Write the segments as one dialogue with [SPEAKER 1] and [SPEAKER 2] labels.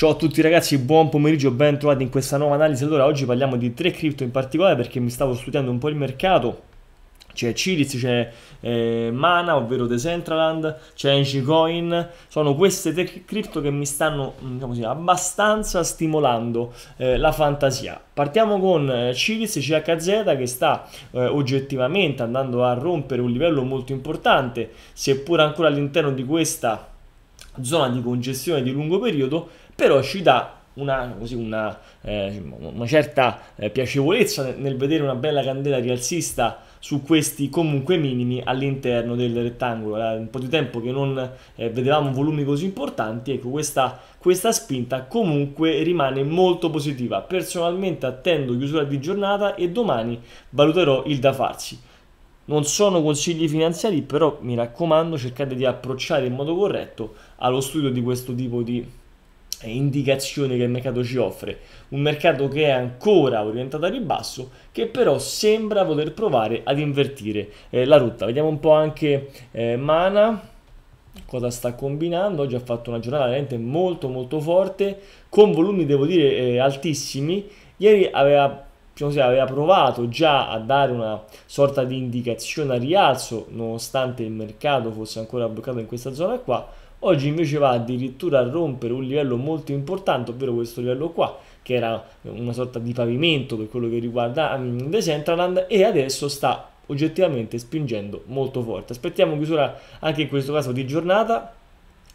[SPEAKER 1] Ciao a tutti ragazzi, buon pomeriggio, ben trovati in questa nuova analisi. Allora, oggi parliamo di tre cripto in particolare perché mi stavo studiando un po' il mercato. C'è Ciris, c'è eh, Mana, ovvero Decentraland, c'è Engicoin. Sono queste tre cripto che mi stanno diciamo mm, così, abbastanza stimolando eh, la fantasia. Partiamo con eh, Ciris CHZ che sta eh, oggettivamente andando a rompere un livello molto importante, seppur ancora all'interno di questa zona di congestione di lungo periodo, però ci dà una, così, una, eh, una certa eh, piacevolezza nel vedere una bella candela rialzista su questi comunque minimi all'interno del rettangolo. Era un po' di tempo che non eh, vedevamo volumi così importanti, ecco questa, questa spinta comunque rimane molto positiva. Personalmente attendo chiusura di giornata e domani valuterò il da farsi. Non sono consigli finanziari, però mi raccomando cercate di approcciare in modo corretto allo studio di questo tipo di indicazioni che il mercato ci offre. Un mercato che è ancora orientato a ribasso, che però sembra voler provare ad invertire eh, la rotta. Vediamo un po' anche eh, Mana cosa sta combinando. Oggi ha fatto una giornata veramente molto molto forte, con volumi devo dire eh, altissimi. Ieri aveva diciamo aveva provato già a dare una sorta di indicazione a rialzo nonostante il mercato fosse ancora bloccato in questa zona qua Oggi invece va addirittura a rompere un livello molto importante, ovvero questo livello qua, che era una sorta di pavimento per quello che riguarda um, Decentraland e adesso sta oggettivamente spingendo molto forte. Aspettiamo chiusura anche in questo caso di giornata,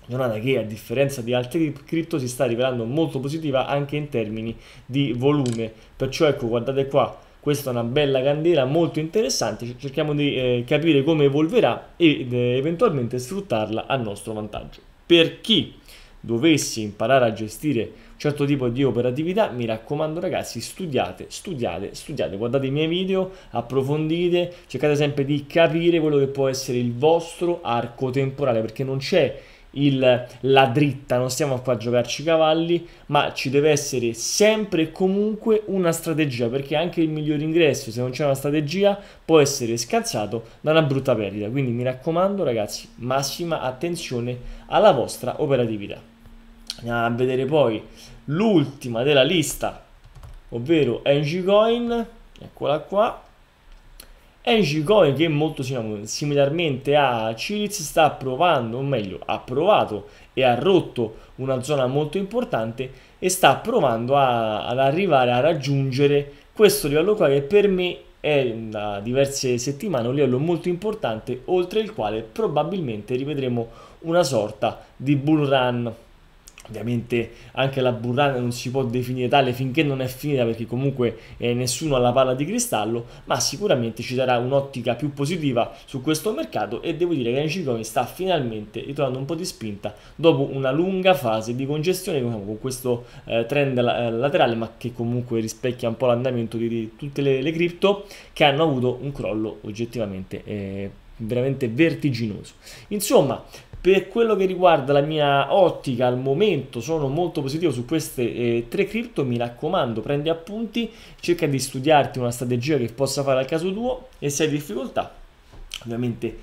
[SPEAKER 1] giornata che a differenza di altri cripto si sta rivelando molto positiva anche in termini di volume. Perciò ecco, guardate qua, questa è una bella candela molto interessante, cerchiamo di eh, capire come evolverà ed eh, eventualmente sfruttarla a nostro vantaggio. Per chi dovesse imparare a gestire un certo tipo di operatività, mi raccomando ragazzi, studiate, studiate, studiate, guardate i miei video, approfondite, cercate sempre di capire quello che può essere il vostro arco temporale, perché non c'è il, la dritta, non stiamo qua a giocarci i cavalli, ma ci deve essere sempre e comunque una strategia, perché anche il miglior ingresso, se non c'è una strategia, può essere scalzato da una brutta perdita. Quindi mi raccomando ragazzi, massima attenzione alla vostra operatività. Andiamo a vedere poi l'ultima della lista, ovvero Engie Coin, eccola qua, Angie Cohen che molto diciamo, similarmente a Ciriz sta provando, o meglio ha provato e ha rotto una zona molto importante e sta provando a, ad arrivare a raggiungere questo livello qua che per me è da diverse settimane un livello molto importante oltre il quale probabilmente rivedremo una sorta di bull run. Ovviamente anche la burrana non si può definire tale finché non è finita perché comunque eh, nessuno ha la palla di cristallo, ma sicuramente ci darà un'ottica più positiva su questo mercato e devo dire che Nishikori sta finalmente ritrovando un po' di spinta dopo una lunga fase di congestione con questo eh, trend la eh, laterale ma che comunque rispecchia un po' l'andamento di, di, tutte le, le cripto che hanno avuto un crollo oggettivamente eh, veramente vertiginoso. Insomma, per quello che riguarda la mia ottica al momento sono molto positivo su queste eh, tre cripto, mi raccomando prendi appunti, cerca di studiarti una strategia che possa fare al caso tuo e se hai difficoltà ovviamente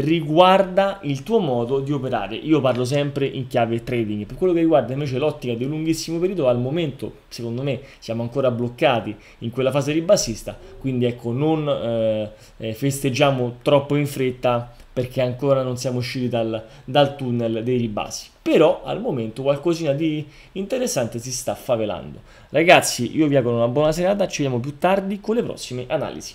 [SPEAKER 1] riguarda il tuo modo di operare. Io parlo sempre in chiave trading. Per quello che riguarda invece l'ottica di un lunghissimo periodo, al momento, secondo me, siamo ancora bloccati in quella fase ribassista, quindi ecco, non eh, eh, festeggiamo troppo in fretta perché ancora non siamo usciti dal, dal tunnel dei ribassi. Però al momento qualcosina di interessante si sta favelando. Ragazzi, io vi auguro una buona serata, ci vediamo più tardi con le prossime analisi.